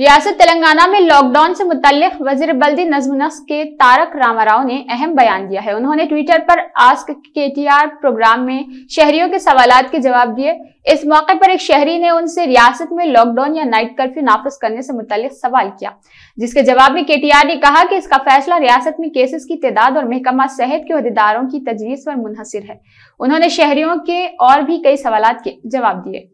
रियासत तेलंगाना में लॉकडाउन से मुतलिक वजीर बल्दी नज्म के तारक रामाराव ने अहम बयान दिया है उन्होंने ट्विटर पर आस्क के टी आर प्रोग्राम में शहरियों के सवाल के जवाब दिए इस मौके पर एक शहरी ने उनसे रियासत में लॉकडाउन या नाइट कर्फ्यू नाफज करने से मुतलिक सवाल किया जिसके जवाब में के टी आर ने कहा कि इसका फैसला रियासत में केसेस की तदाद और महकमा सेहत के अहदेदारों की तजवीज़ पर मुनहसर है उन्होंने शहरियों के और भी कई सवाल के जवाब दिए